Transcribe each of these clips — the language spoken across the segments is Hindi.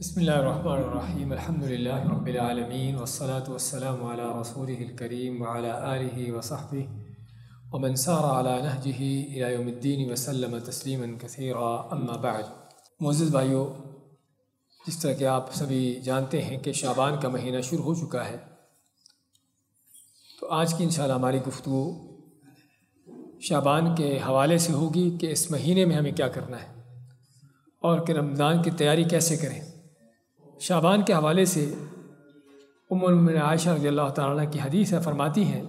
बसमीम अल्हम्दुलिल्लाह वस्सलातु वसलम अला रसूलिहिल करीम व अला आलिहि व सहबिहि व मन सारा अला नहजिहि भाइयों जिस तरह के आप सभी जानते हैं कि शाबान का महीना शुरू हो चुका है तो आज की इंशाल्लाह हमारी गुफ्तु शाबान के हवाले से होगी कि इस महीने में हमें क्या करना है और कि रमज़ान की तैयारी कैसे करें शाबान के हवाले से उमन आयशा रजी अल्लाह की हदीस है फरमाती हैं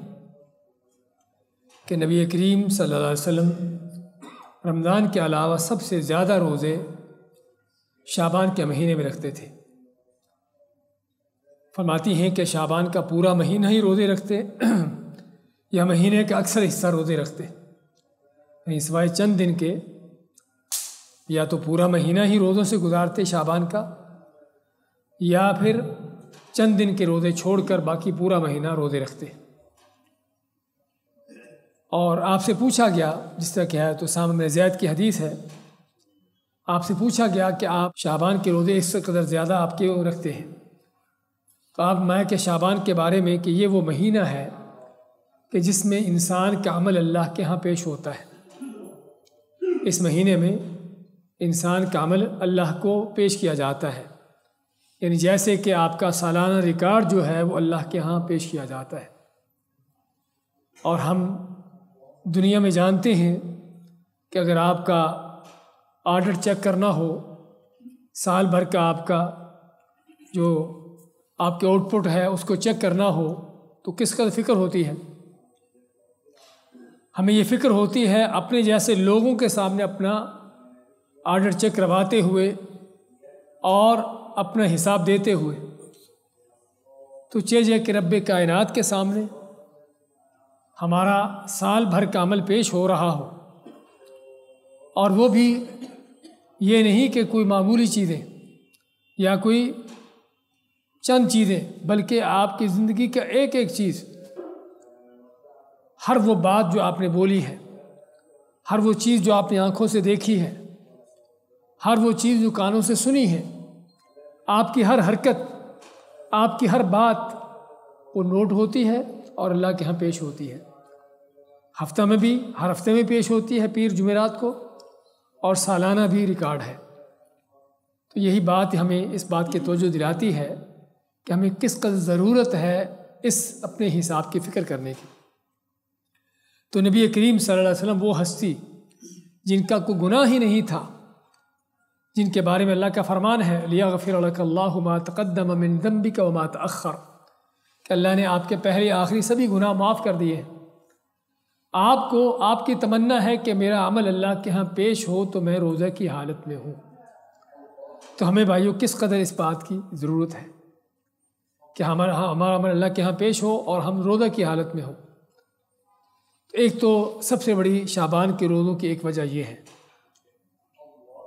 कि नबी करीम सल्लल्लाहु अलैहि वसल्लम रमज़ान के अलावा सबसे ज़्यादा रोज़े शाबान के महीने में रखते थे फरमाती हैं कि शाबान का पूरा महीना ही रोज़े रखते या महीने का अक्सर हिस्सा रोज़े रखते नहीं सिवाए चंद दिन के या तो पूरा महीना ही रोज़ों से गुजारते शाबान का या फिर चंद दिन के रोज़े छोड़कर बाकी पूरा महीना रोज़े रखते और आपसे पूछा गया जिस तरह क्या है तो सामने जैद की हदीस है आपसे पूछा गया कि आप शाबान के रोज़े इस कदर ज़्यादा आप क्यों रखते हैं तो आप मैं के शाबान के बारे में कि ये वो महीना है कि जिसमें इंसान का अमल अल्लाह के यहाँ पेश होता है इस महीने में इंसान का अमल अल्लाह को पेश किया जाता है यानी जैसे कि आपका सालाना रिकॉर्ड जो है वो अल्लाह के यहाँ पेश किया जाता है और हम दुनिया में जानते हैं कि अगर आपका आर्डर चेक करना हो साल भर का आपका जो आपके आउटपुट है उसको चेक करना हो तो किस कदर फिक्र होती है हमें ये फ़िक्र होती है अपने जैसे लोगों के सामने अपना आर्डर चेक करवाते हुए और अपना हिसाब देते हुए तो चेज के कि रब कायनात के सामने हमारा साल भर का अमल पेश हो रहा हो और वो भी ये नहीं कि कोई मामूली चीज़ें या कोई चंद चीज़ें बल्कि आपकी ज़िंदगी का एक एक चीज़ हर वो बात जो आपने बोली है हर वो चीज़ जो आपने आँखों से देखी है हर वो चीज़ जो कानों से सुनी है आपकी हर हरकत आपकी हर बात वो नोट होती है और अल्लाह के यहाँ पेश होती है हफ्ता में भी हर हफ्ते में पेश होती है पीर जुमेरात को और सालाना भी रिकॉर्ड है तो यही बात हमें इस बात की तोजो दिलाती है कि हमें किस कदर ज़रूरत है इस अपने हिसाब की फ़िक्र करने की तो नबी करीम सल्लल्लाहु अलैहि वसल्लम वो हस्ती जिनका कोई गुनाह ही नहीं था जिनके बारे में अल्लाह का फरमान है लिया अमिन दम्बी का मात अखर कि अल्लाह ने आपके पहले आखिरी सभी गुनाह माफ़ कर दिए आपको आपकी तमन्ना है कि मेरा अमल अल्लाह के यहाँ पेश हो तो मैं रोज़ा की हालत में हूँ तो हमें भाइयों किस कदर इस बात की ज़रूरत है कि हमारा हमारा अमल अल्लाह के यहाँ पेश हो और हम रोज़ा की हालत में हो तो एक तो सबसे बड़ी शाबान के रोज़ों की एक वजह यह है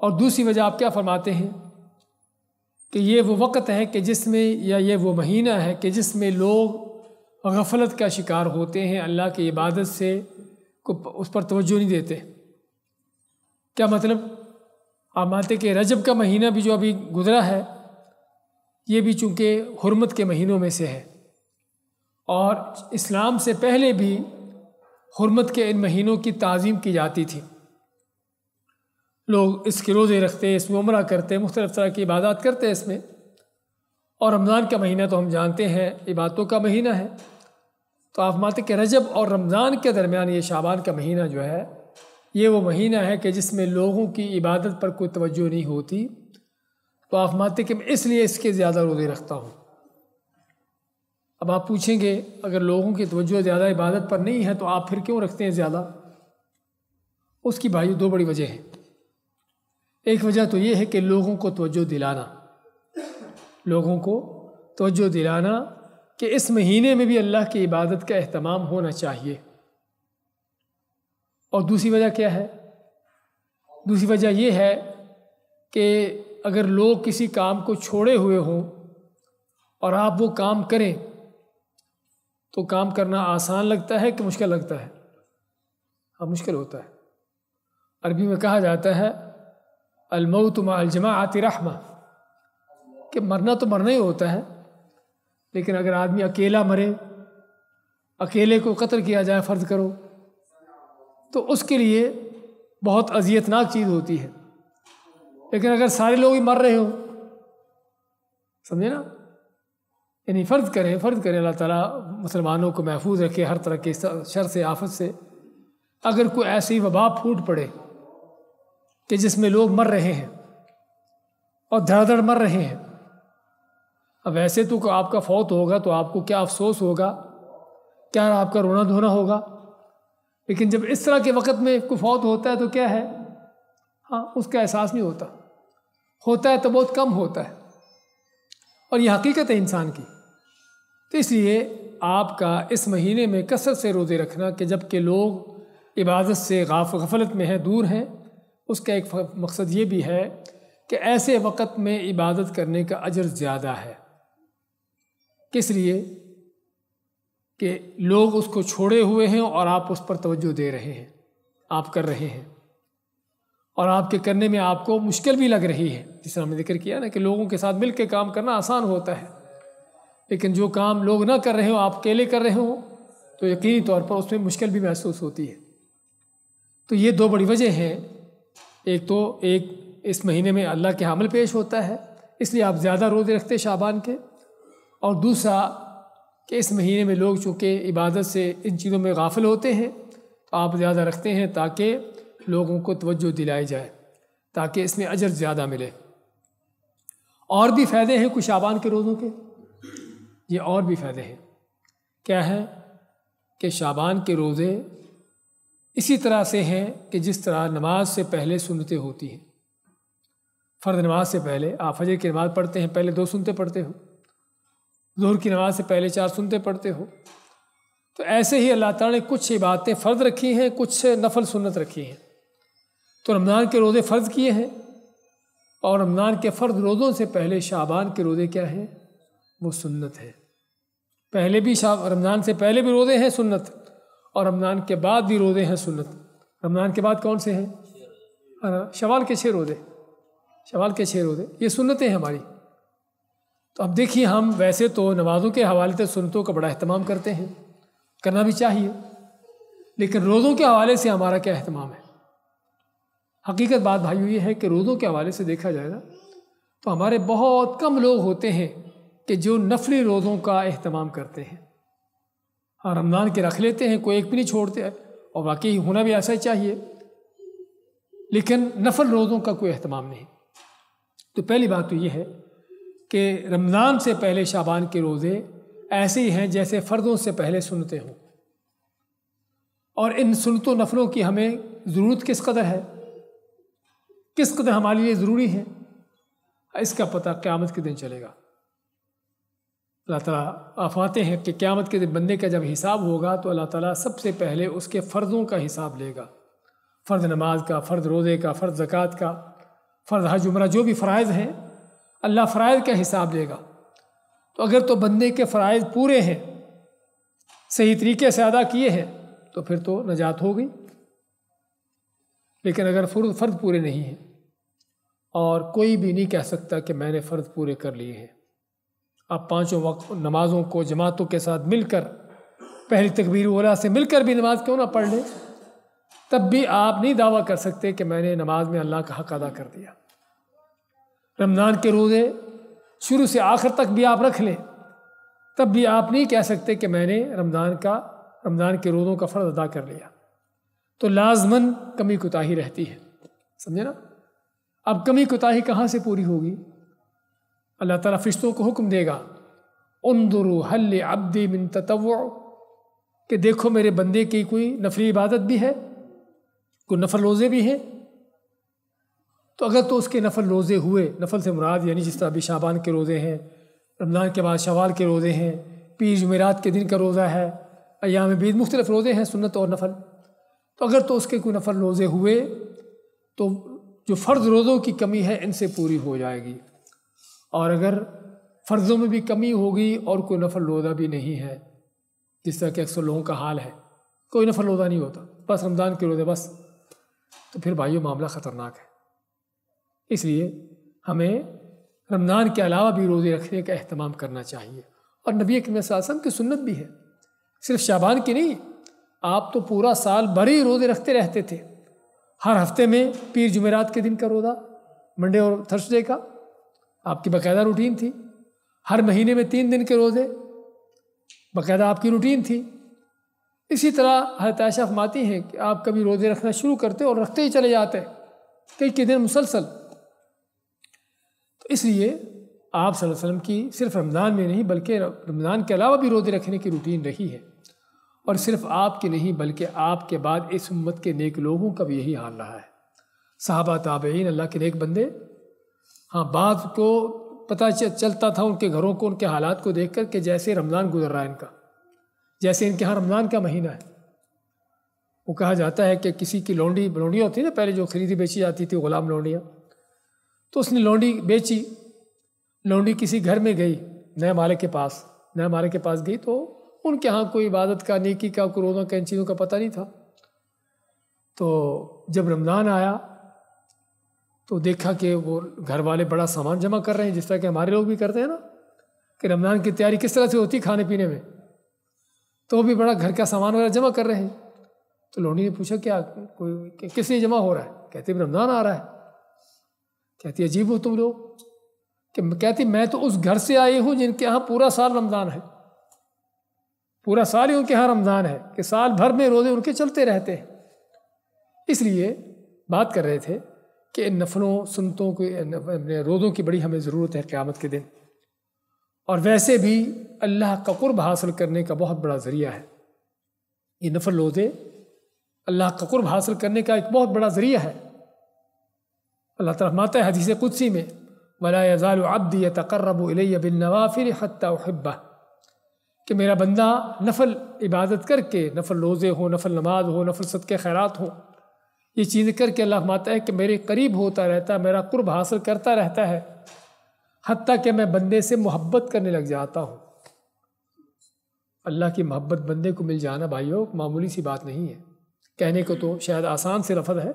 और दूसरी वजह आप क्या फरमाते हैं कि ये वो वक्त है कि जिसमें या ये वो महीना है कि जिसमें लोग गफलत का शिकार होते हैं अल्लाह की इबादत से को उस पर तवज्जो नहीं देते क्या मतलब आप मानते कि रजब का महीना भी जो अभी गुजरा है ये भी चूँकि हरमत के महीनों में से है और इस्लाम से पहले भी हरमत के इन महीनों की तज़ीम की जाती थी लोग इसके रोज़े रखते इसमें उम्र करते मुख्तलिफ़ तरह की इबादत करते इसमें और रमज़ान का महीना तो हम जानते हैं इबादतों का महीना है तो आप मानते कि रजब और रमज़ान के दरमियान ये शाबान का महीना जो है ये वो महीना है कि जिसमें लोगों की इबादत पर कोई तवज्जो नहीं होती तो आप मानते कि मैं इसलिए इसके ज़्यादा रोज़े रखता हूँ अब आप पूछेंगे अगर लोगों की तवज्जो ज़्यादा इबादत पर नहीं है तो आप फिर क्यों रखते हैं ज़्यादा उसकी भाई दो बड़ी वजह हैं एक वजह तो ये है कि लोगों को तोज्जो दिलाना लोगों को तोज्जो दिलाना कि इस महीने में भी अल्लाह की इबादत का अहतमाम होना चाहिए और दूसरी वजह क्या है दूसरी वजह यह है कि अगर लोग किसी काम को छोड़े हुए हों और आप वो काम करें तो काम करना आसान लगता है कि मुश्किल लगता है हाँ मुश्किल होता है अरबी में कहा जाता है अलमऊ तुम अलजमा आती रहमा कि मरना तो मरना ही होता है लेकिन अगर आदमी अकेला मरे अकेले को कत्ल किया जाए फ़र्ज करो तो उसके लिए बहुत अजियतनाक चीज़ होती है लेकिन अगर सारे लोग ही मर रहे हो समझे ना यानी फ़र्ज़ करें फ़र्ज़ करें अल्लाह ताला मुसलमानों को महफूज रखे हर तरह के शर से आफत से अगर कोई ऐसी वबा फूट पड़े कि जिसमें लोग मर रहे हैं और धड़धड़ मर रहे हैं अब वैसे तो आपका फौत होगा तो आपको क्या अफसोस होगा क्या आपका रोना धोना होगा लेकिन जब इस तरह के वक्त में कोई फौत होता है तो क्या है हाँ उसका एहसास नहीं होता होता है तो बहुत कम होता है और यह हकीकत है इंसान की तो इसलिए आपका इस महीने में कसरत से रोज़े रखना कि जबकि लोग इबादत से गाफ गफलत में हैं दूर हैं उसका एक मकसद ये भी है कि ऐसे वक़्त में इबादत करने का अजर ज़्यादा है किस लिए कि लोग उसको छोड़े हुए हैं और आप उस पर तवज्जो दे रहे हैं आप कर रहे हैं और आपके करने में आपको मुश्किल भी लग रही है जिस हमने जिक्र किया ना कि लोगों के साथ मिल काम करना आसान होता है लेकिन जो काम लोग ना कर रहे हो आप अकेले कर रहे हो तो यकीनी तौर पर उसमें मुश्किल भी महसूस होती है तो ये दो बड़ी वजह हैं एक तो एक इस महीने में अल्लाह के हमल पेश होता है इसलिए आप ज़्यादा रोज़े रखते शाबान के और दूसरा कि इस महीने में लोग चूँकि इबादत से इन चीज़ों में गाफिल होते हैं तो आप ज़्यादा रखते हैं ताकि लोगों को तवज्जो दिलाई जाए ताकि इसमें अजर ज़्यादा मिले और भी फ़ायदे हैं कुछ शाबान के रोज़ों के ये और भी फ़ायदे हैं क्या है कि शाबान के रोज़े इसी तरह से है कि जिस तरह नमाज से पहले सुनते होती हैं फ़र्द नमाज से पहले आप फजर की नमाज़ पढ़ते हैं पहले दो सुनते पढ़ते हो जहर की नमाज से पहले चार सुनते पढ़ते हो तो ऐसे ही अल्लाह ताला ने कुछ इबादतें फ़र्द रखी हैं कुछ नफल सुन्नत रखी हैं तो रमज़ान के रोज़े फ़र्ज किए हैं और रमज़ान के फ़र्द रोज़ों से पहले शाबान के रोज़े क्या हैं वो सुन्नत है पहले भी शाह रमज़ान से पहले भी रोज़े हैं सुन्नत और रमज़ान के बाद भी रोज़े हैं सुन्नत रमज़ान के बाद कौन से हैं हाँ, शवाल के छः रोज़े शवाल के छः रोज़े ये सुन्नतें हैं हमारी तो अब देखिए हम वैसे तो नमाज़ों के हवाले से सुनतों का बड़ा अहतमाम करते हैं करना भी चाहिए लेकिन रोज़ों के हवाले से हमारा क्या अहतमाम है हकीकत बात भाइयों ये है कि रोज़ों के हवाले से देखा जाए ना तो हमारे बहुत कम लोग होते हैं कि जो नफली रोज़ों का अहतमाम करते हैं हाँ रमज़ान के रख लेते हैं कोई एक भी नहीं छोड़ते और वाकई होना भी ऐसा ही चाहिए लेकिन नफल रोज़ों का कोई अहतमाम नहीं तो पहली बात तो ये है कि रमज़ान से पहले शाबान के रोज़े ऐसे ही हैं जैसे फ़र्दों से पहले सुनते हों और इन सुनतों नफलों की हमें ज़रूरत किस कदर है किस कदर हमारे लिए ज़रूरी है इसका पता क़्यामत के दिन चलेगा अल्लाह ताला आफाते हैं कि क़्यामत के बंदे का जब हिसाब होगा तो अल्लाह ताला सबसे पहले उसके फ़र्ज़ों का हिसाब लेगा फ़र्ज़ नमाज का फ़र्ज़ रोज़े का फ़र्ज़ ज़क़़त का फ़र्ज़ हज उम्र जो भी फ़रज़ हैं अल्लाह फ़रज़ का हिसाब लेगा तो अगर तो बंदे के फ़रज़ पूरे हैं सही तरीके से अदा किए हैं तो फिर तो नजात हो गई लेकिन अगर फ़र्ज फ़र्ज पूरे नहीं हैं और कोई भी नहीं कह सकता कि मैंने फ़र्ज पूरे कर लिए हैं आप पाँचों वक्त नमाज़ों को जमातों के साथ मिलकर पहली तकबीर वाला से मिलकर भी नमाज़ क्यों ना पढ़ लें तब भी आप नहीं दावा कर सकते कि मैंने नमाज में अल्लाह का हक अदा कर दिया रमज़ान के रोज़े शुरू से आखिर तक भी आप रख लें तब भी आप नहीं कह सकते कि मैंने रमज़ान का रमज़ान के रोज़ों का फ़र्ज़ अदा कर लिया तो लाजमन कमी कोताही रहती है समझे ना अब कमी कोताही कहाँ से पूरी होगी अल्लाह ताला फ़रिश्तों को हुक्म देगा उन्दरु हल अब्दी बिन तत्व कि देखो मेरे बंदे की कोई नफरी इबादत भी है कोई नफल रोज़े भी हैं तो अगर तो उसके नफल रोज़े हुए नफल से मुराद यानी जिस तरह अभी शाबान के रोज़े हैं रमज़ान के बाद शवाल के रोज़े हैं पीर जुमेरात के दिन का रोज़ा है अयाम बीज मुख्तलिफ रोज़े हैं सुन्नत और नफल तो अगर तो उसके कोई नफल रोज़े हुए तो जो फ़र्ज़ रोज़ों की कमी है इनसे पूरी हो जाएगी और अगर फ़र्ज़ों में भी कमी होगी और कोई नफल रोदा भी नहीं है जिस तरह के अक्सर लोगों का हाल है कोई नफल रोदा नहीं होता बस रमज़ान के रोज़े बस तो फिर भाइयों मामला ख़तरनाक है इसलिए हमें रमज़ान के अलावा भी रोज़े रखने का अहतमाम करना चाहिए और नबी कम की सुन्नत भी है सिर्फ शाबान की नहीं आप तो पूरा साल भर ही रोज़े रखते रहते थे हर हफ्ते में पीर जुमेरात के दिन का रोज़ा मंडे और थर्सडे का आपकी बाकायदा रूटीन थी हर महीने में तीन दिन के रोज़े बाकायदा आपकी रूटीन थी इसी तरह हर आयशा फमाती हैं कि आप कभी रोज़े रखना शुरू करते और रखते ही चले जाते कई कई दिन मुसलसल तो इसलिए आप वसल्लम की सिर्फ रमज़ान में नहीं बल्कि रमज़ान के अलावा भी रोज़े रखने की रूटीन रही है और सिर्फ आपकी नहीं बल्कि आपके बाद इस उम्मत के नेक लोगों का भी यही हाल रहा है साहबा ताबेन अल्लाह के नेक बंदे हाँ बाद को पता चलता था उनके घरों को उनके हालात को देख कर के जैसे रमज़ान गुजर रहा है इनका जैसे इनके यहाँ रमज़ान का महीना है वो कहा जाता है कि किसी की लौंडी लौंडियाँ होती ना पहले जो खरीदी बेची जाती थी गुलाम लौंडियाँ तो उसने लौंडी बेची लौंडी किसी घर में गई नए मालिक के पास नए मालिक के पास गई तो उनके यहाँ कोई इबादत का नेकी का क्रोधा का इन चीज़ों का पता नहीं था तो जब रमज़ान आया तो देखा कि वो घर वाले बड़ा सामान जमा कर रहे हैं जिस तरह के हमारे लोग भी करते हैं ना कि रमज़ान की तैयारी किस तरह से होती खाने पीने में तो भी बड़ा घर का सामान वगैरह जमा कर रहे हैं तो लोहड़ी ने पूछा क्या कोई किस लिए जमा हो रहा है कहते रमज़ान आ रहा है कहती अजीब हो तुम लोग कि कहती मैं तो उस घर से आई हूँ जिनके यहाँ पूरा साल रमज़ान है पूरा साल ही उनके यहाँ रमज़ान है कि साल भर में रोज़े उनके चलते रहते हैं इसलिए बात कर रहे थे कि नफलों सुनतों के अपने रोज़ों की बड़ी हमें ज़रूरत है क़्यामत के दिन और वैसे भी अल्लाह का कुर्ब हासिल करने का बहुत बड़ा ज़रिया है ये नफल रोज़े अल्लाह का कुर्ब हासिल करने का एक बहुत बड़ा ज़रिया है अल्लाह तरह है हदीस कुदसी में वलाजाल अब्दी तकर्रब बिलनवाफिर हत्ताब्बा कि मेरा बंदा नफल इबादत करके नफल रोज़े हो नफल नमाज हो नफल सद के खैरात हो ये चीज़ करके अल्लाह माता है कि मेरे करीब होता रहता है मेरा कुर्ब हासिल करता रहता है हती कि मैं बंदे से मोहब्बत करने लग जाता हूँ अल्लाह की मोहब्बत बंदे को मिल जाना भाइयों मामूली सी बात नहीं है कहने को तो शायद आसान से रफद है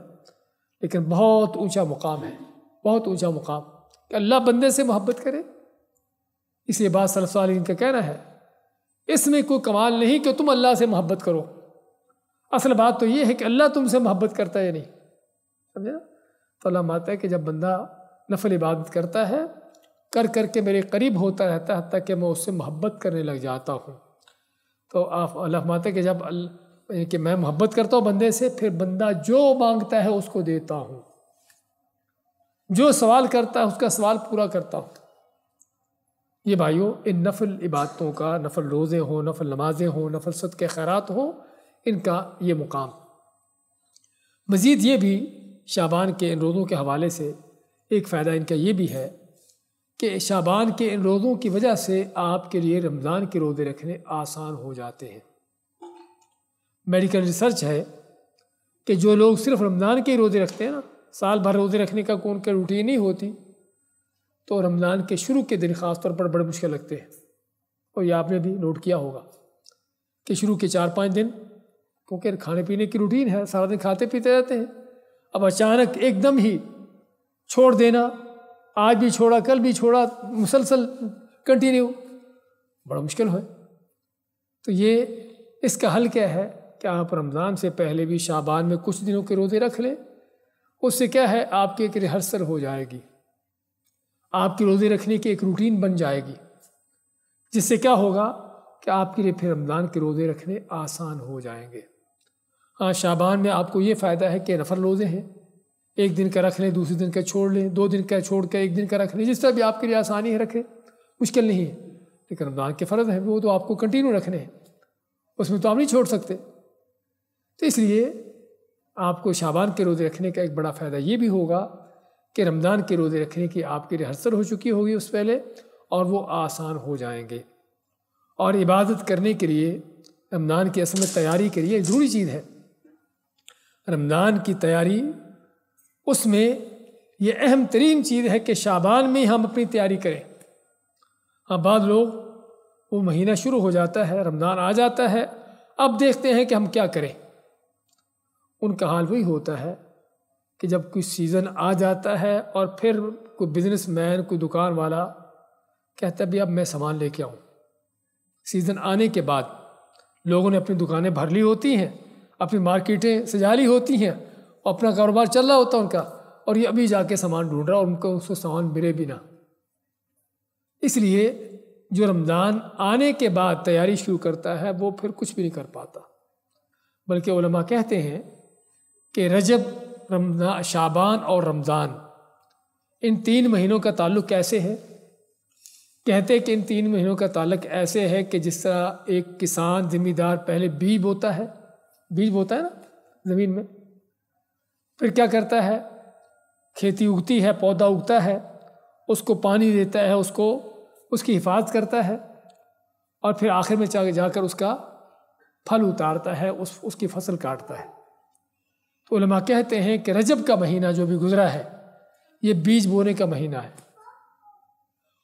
लेकिन बहुत ऊंचा मुकाम है बहुत ऊंचा मुकाम कि अल्लाह बंदे से मोहब्बत करे इसलिए बात सरसालीन का कहना है इसमें कोई कमाल नहीं कि तुम अल्लाह से मोहब्बत करो असल बात तो ये है कि अल्लाह तुमसे मोहब्बत करता है या नहीं समझे ना तो अल्लाह मानता है कि जब बंदा नफल इबादत करता है कर कर के मेरे करीब होता रहता है तक कि मैं उससे मोहब्बत करने लग जाता हूँ तो आप अल्लाह मानते कि जब कि मैं मोहब्बत करता हूँ बंदे से फिर बंदा जो मांगता है उसको देता हूँ जो सवाल करता है उसका सवाल पूरा करता हूँ ये भाइयों इन नफल इबादतों का नफल रोज़े हों नफल नमाजें हों नफल सद के खैरात हों इनका ये मुकाम मज़ीद ये भी शाबान के इन रोज़ों के हवाले से एक फ़ायदा इनका ये भी है कि शाबान के इन रोज़ों की वजह से आपके लिए रमज़ान के रोज़े रखने आसान हो जाते हैं मेडिकल रिसर्च है कि जो लोग सिर्फ रमज़ान के रोज़े रखते हैं ना साल भर रोज़े रखने का कौन का रूटीन ही होती तो रमज़ान के शुरू के दिन ख़ास तौर पर बड़े मुश्किल लगते हैं और ये आपने भी नोट किया होगा कि शुरू के चार पाँच दिन क्योंकि खाने पीने की रूटीन है सारा दिन खाते पीते रहते हैं अब अचानक एकदम ही छोड़ देना आज भी छोड़ा कल भी छोड़ा मुसलसल कंटिन्यू बड़ा मुश्किल है तो ये इसका हल क्या है कि आप रमज़ान से पहले भी शाबान में कुछ दिनों के रोज़े रख लें उससे क्या है आपकी एक रिहर्सल हो जाएगी आपके रोज़े रखने की एक रूटीन बन जाएगी जिससे क्या होगा कि आपके लिए फिर रमज़ान के रोज़े रखने आसान हो जाएंगे शाबान में आपको ये फ़ायदा है कि नफर रोज़े हैं एक दिन का रख लें दूसरे दिन का छोड़ लें दो दिन का छोड़ कर एक दिन का रख लें जिस तरह भी आपके लिए आसानी है रखें मुश्किल नहीं है लेकिन रमज़ान के फ़र्ज हैं वो तो आपको कंटिन्यू रखने हैं उसमें तो आप नहीं छोड़ सकते तो इसलिए आपको शाबान के रोज़े रखने का एक बड़ा फ़ायदा ये भी होगा कि रमज़ान के रोज़े रखने की आपके लिए हो चुकी होगी उस पहले और वो आसान हो जाएंगे और इबादत करने के लिए रमज़ान की असल में तैयारी के लिए ज़रूरी चीज़ है रमज़ान की तैयारी उसमें ये अहम तरीन चीज़ है कि शाबान में हम अपनी तैयारी करें हाँ बाद लोग वो महीना शुरू हो जाता है रमज़ान आ जाता है अब देखते हैं कि हम क्या करें उनका हाल वही होता है कि जब कोई सीज़न आ जाता है और फिर कोई बिजनेस मैन कोई दुकान वाला कहता है भी अब मैं सामान लेके आऊँ सीज़न आने के बाद लोगों ने अपनी दुकानें भर ली होती हैं अपनी मार्केटें सजा ली होती हैं और अपना कारोबार चल रहा होता उनका और ये अभी जाके सामान ढूंढ रहा और उनको उसको सामान मिले भी ना इसलिए जो रमज़ान आने के बाद तैयारी शुरू करता है वो फिर कुछ भी नहीं कर पाता बल्कि उलमा कहते हैं कि रजब रमजान शाबान और रमज़ान इन तीन महीनों का ताल्लुक कैसे है कहते कि इन तीन महीनों का ताल्लुक ऐसे है कि जिस तरह एक किसान ज़िम्मेदार पहले बी बोता है बीज बोता है ना ज़मीन में फिर क्या करता है खेती उगती है पौधा उगता है उसको पानी देता है उसको उसकी हिफाजत करता है और फिर आखिर में जा जाकर उसका फल उतारता है उस उसकी फसल काटता है तो उलमा कहते हैं कि रजब का महीना जो भी गुजरा है ये बीज बोने का महीना है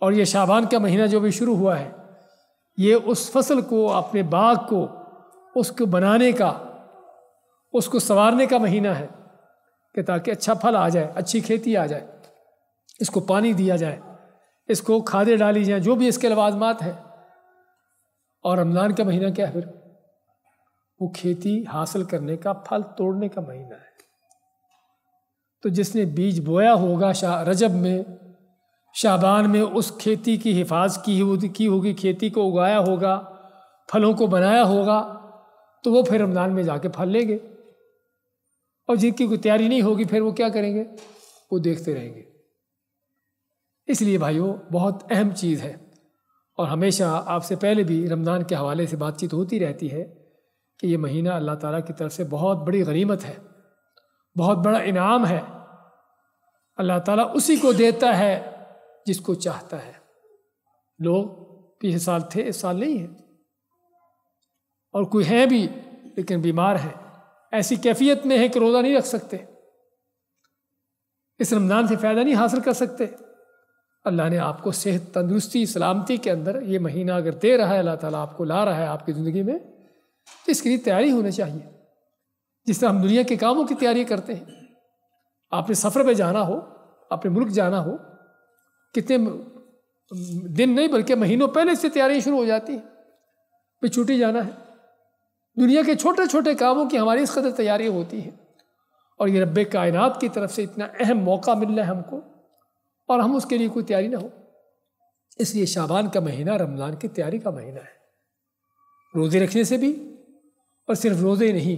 और ये शाबान का महीना जो भी शुरू हुआ है ये उस फसल को अपने बाग को उसको बनाने का उसको संवारने का महीना है कि ताकि अच्छा फल आ जाए अच्छी खेती आ जाए इसको पानी दिया जाए इसको खादें डाली जाए जो भी इसके लवाजमात हैं और रमज़ान का महीना क्या है फिर वो खेती हासिल करने का फल तोड़ने का महीना है तो जिसने बीज बोया होगा शाह रजब में शाबान में उस खेती की हिफाज की होगी की होगी खेती को उगाया होगा फलों को बनाया होगा तो वो फिर रमज़ान में जाके फल लेंगे और जिनकी कोई तैयारी नहीं होगी फिर वो क्या करेंगे वो देखते रहेंगे इसलिए भाइयों बहुत अहम चीज़ है और हमेशा आपसे पहले भी रमज़ान के हवाले से बातचीत होती रहती है कि ये महीना अल्लाह ताला की तरफ से बहुत बड़ी गनीमत है बहुत बड़ा इनाम है अल्लाह ताला उसी को देता है जिसको चाहता है लोग पिछले साल थे इस साल नहीं है और कोई है भी लेकिन बीमार है ऐसी कैफियत में है कि रोज़ा नहीं रख सकते इस रमज़ान से फ़ायदा नहीं हासिल कर सकते अल्लाह ने आपको सेहत तंदुरुस्ती सलामती के अंदर ये महीना अगर दे रहा है अल्लाह ताला आपको ला रहा है आपकी ज़िंदगी में तो इसके लिए तैयारी होनी चाहिए जिस तरह हम दुनिया के कामों की तैयारी करते हैं आपने सफ़र पर जाना हो अपने मुल्क जाना हो कितने दिन नहीं बल्कि महीनों पहले से तैयारी शुरू हो जाती है भी छुट्टी जाना है दुनिया के छोटे छोटे कामों की हमारी इस कदर तैयारी होती है और ये रब कायनात की तरफ से इतना अहम मौका मिल रहा है हमको और हम उसके लिए कोई तैयारी ना हो इसलिए शाबान का महीना रमज़ान की तैयारी का महीना है रोज़े रखने से भी और सिर्फ रोज़े नहीं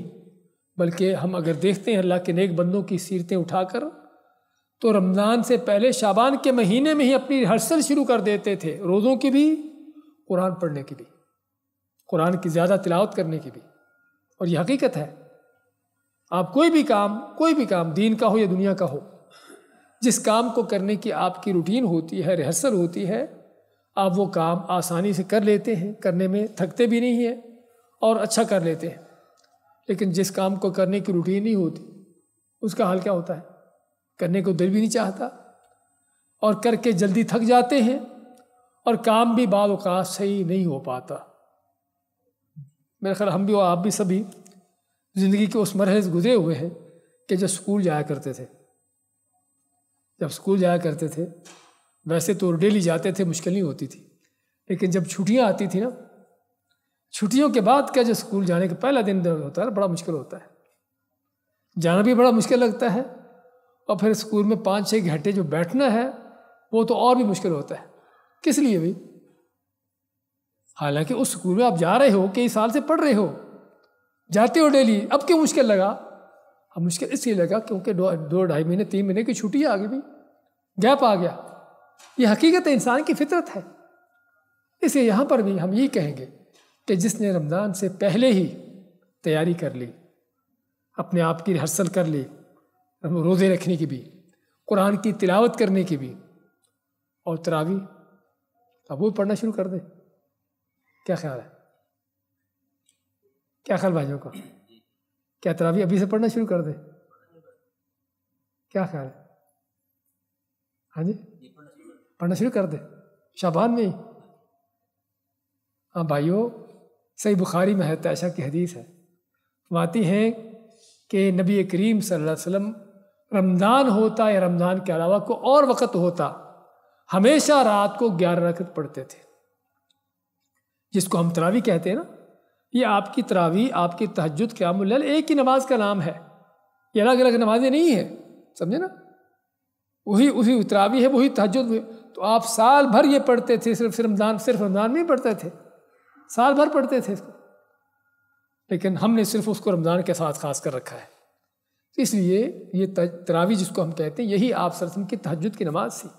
बल्कि हम अगर देखते हैं अल्लाह के नेक बंदों की सीरतें उठाकर तो रमज़ान से पहले शाबान के महीने में ही अपनी रिहर्सल शुरू कर देते थे रोज़ों की भी कुरान पढ़ने की भी कुरान की ज़्यादा तिलावत करने की भी और यह हकीकत है आप कोई भी काम कोई भी काम दीन का हो या दुनिया का हो जिस काम को करने की आपकी रूटीन होती है रिहर्सल होती है आप वो काम आसानी से कर लेते हैं करने में थकते भी नहीं हैं और अच्छा कर लेते हैं लेकिन जिस काम को करने की रूटीन नहीं होती उसका हाल क्या होता है करने को दिल भी नहीं चाहता और करके जल्दी थक जाते हैं और काम भी बाद सही नहीं हो पाता मेरा ख्याल हम भी और आप भी सभी ज़िंदगी के उस मरहल से गुजरे हुए हैं कि जब स्कूल जाया करते थे जब स्कूल जाया करते थे वैसे तो डेली जाते थे मुश्किल नहीं होती थी लेकिन जब छुट्टियाँ आती थी ना छुट्टियों के बाद क्या जो स्कूल जाने का पहला दिन होता है बड़ा मुश्किल होता है जाना भी बड़ा मुश्किल लगता है और फिर स्कूल में पाँच छः घंटे जो बैठना है वो तो और भी मुश्किल होता है किस लिए भाई हालांकि उस स्कूल में आप जा रहे हो कई साल से पढ़ रहे हो जाते हो डेली अब क्यों मुश्किल लगा अब मुश्किल इसलिए लगा क्योंकि दो दो ढाई महीने तीन महीने की छुट्टी आ गई भी गैप आ गया ये हकीकत इंसान की फितरत है इसलिए यहाँ पर भी हम ये कहेंगे कि जिसने रमज़ान से पहले ही तैयारी कर ली अपने आप की रिहर्सल कर ली रोज़े रखने की भी कुरान की तिलावत करने की भी और तरावी अब वो पढ़ना शुरू कर दे क्या ख्याल है क्या ख्याल भाइयों का क्या तरावी अभी से पढ़ना शुरू कर दे क्या ख्याल है हाँ जी पढ़ना शुरू कर दे शाबान में हाँ भाइयों सही बुखारी में है तैशा की हदीस है फरमाती हैं कि नबी करीम सल्लल्लाहु अलैहि वसल्लम रमज़ान होता या रमज़ान के अलावा को और वक़्त होता हमेशा रात को ग्यारह रकत पढ़ते थे जिसको हम तरावी कहते हैं ना ये आपकी तरावी आपकी तहजद क्यामुल एक ही नमाज का नाम है ये अलग अलग नमाजें नहीं है समझे ना वही उसी तरावी है वही तहजद तो आप साल भर ये पढ़ते थे सिर्फ रमज़ान सिर्फ रमज़ान में ही पढ़ते थे साल भर पढ़ते थे इसको लेकिन हमने सिर्फ उसको रमज़ान के साथ खास कर रखा है तो इसलिए ये तरावी जिसको हम कहते हैं यही आप सरसम की तहजद की नमाज थी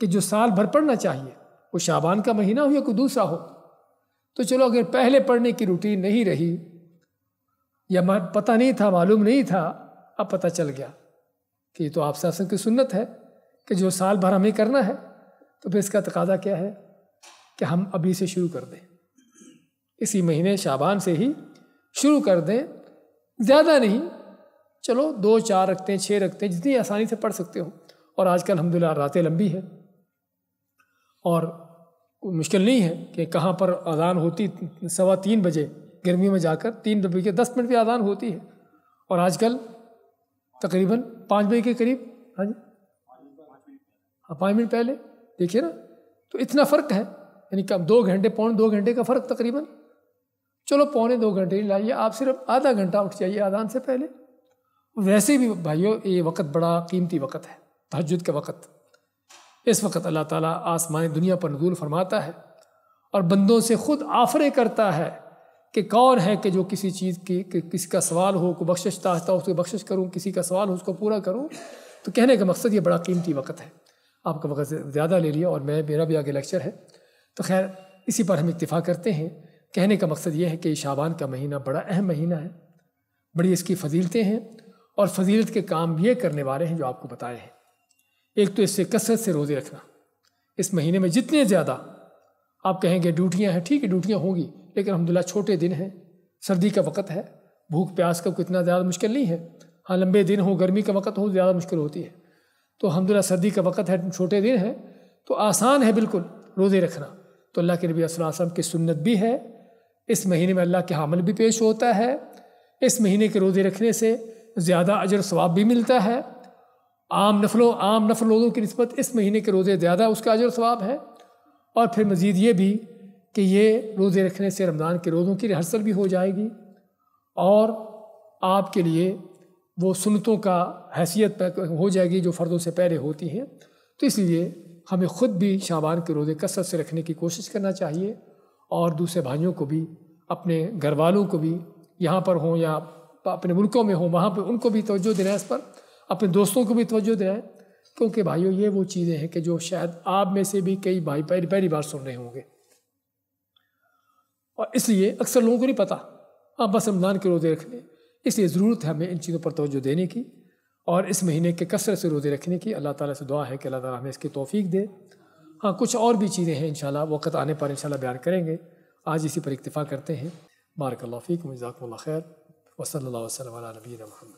कि जो साल भर पढ़ना चाहिए वो शाबान का महीना हो या कोई दूसरा हो तो चलो अगर पहले पढ़ने की रूटीन नहीं रही या पता नहीं था मालूम नहीं था अब पता चल गया कि तो आप शासन की सुन्नत है कि जो साल भर हमें करना है तो फिर इसका तकाजा क्या है कि हम अभी से शुरू कर दें इसी महीने शाबान से ही शुरू कर दें ज़्यादा नहीं चलो दो चार रखते हैं छः रखते हैं जितनी आसानी से पढ़ सकते हो और आजकल अलहमदिल्ला रातें लंबी है और कोई मुश्किल नहीं है कि कहाँ पर अजान होती सवा तीन बजे गर्मी में जाकर तीन बजे के दस मिनट भी अजान होती है और आजकल तकरीबन पाँच बजे के करीब हाँ जी हाँ पाँच मिनट पहले देखिए ना तो इतना फ़र्क है यानी कम दो घंटे पौने दो घंटे का फ़र्क तकरीबन चलो पौने दो घंटे ही लाइए आप सिर्फ आधा घंटा उठ जाइए आदान से पहले वैसे भी भाइयों ये वक्त बड़ा कीमती वक्त है तहजद का वक्त इस वक्त अल्लाह ताला आसमानी दुनिया पर नजूल फरमाता है और बंदों से खुद आफरे करता है कि कौन है कि जो किसी चीज़ की कि किसी का सवाल हो को बख्शिश चाहता हो उसको बख्शिश करूँ किसी का सवाल हो उसको पूरा करूँ तो कहने का मकसद ये बड़ा कीमती वक्त है आपका वक्त ज़्यादा ले लिया और मैं मेरा भी आगे लेक्चर है तो खैर इसी पर हम इतफ़ा करते हैं कहने का मकसद ये है कि शाबान का महीना बड़ा अहम महीना है बड़ी इसकी फजीलतें हैं और फजीलत के काम ये करने वाले हैं जो आपको बताए हैं एक तो इससे कसरत से रोज़े रखना इस महीने में जितने ज़्यादा आप कहेंगे ड्यूटियाँ हैं ठीक है ड्यूटियाँ होंगी लेकिन अलहमदिल्ला छोटे दिन हैं सर्दी का वक़्त है भूख प्यास का इतना ज़्यादा मुश्किल नहीं है हाँ लंबे दिन हो गर्मी का वक़्त हो ज़्यादा मुश्किल होती है तो अलहमदिल्ला सर्दी का वक़्त है छोटे दिन है तो आसान है बिल्कुल रोज़े रखना तो अल्लाह के नबी वसम की सुन्नत भी है इस महीने में अल्लाह के हमल भी पेश होता है इस महीने के रोज़े रखने से ज़्यादा अजर स्वाब भी मिलता है आम नफलों आम नफल रोज़ों की नस्बत इस महीने के रोज़े ज़्यादा उसका अजर स्वाब है और फिर मज़ीद ये भी कि ये रोज़े रखने से रमज़ान के रोज़ों की रिहर्सल भी हो जाएगी और आपके लिए वो सुनतों का हैसियत हो जाएगी जो फ़र्दों से पहले होती हैं तो इसलिए हमें ख़ुद भी शाबान के रोज़े कसरत से रखने की कोशिश करना चाहिए और दूसरे भाइयों को भी अपने घर वालों को भी यहाँ पर हों या अपने मुल्कों में हों वहाँ पर उनको भी तोज्जो देना इस पर अपने दोस्तों को भी तवज्जो दें क्योंकि भाइयों ये वो चीज़ें हैं कि जो शायद आप में से भी कई भाई पहली पहली बार सुन रहे होंगे और इसलिए अक्सर लोगों को नहीं पता आप बस रमज़ान के रोज़े रखने इसलिए ज़रूरत है हमें इन चीज़ों पर तोज्जो देने की और इस महीने के कसरत से रोज़े रखने की अल्लाह ताला से दुआ है कि अल्लाह ताला हमें इसकी तोफ़ी दे हाँ कुछ और भी चीज़ें हैं इन वक़्त आने पर इन बयान करेंगे आज इसी पर इतफ़ा करते हैं बारक फ़ीक मजाकल खैर वसल वसलम नबीन महमद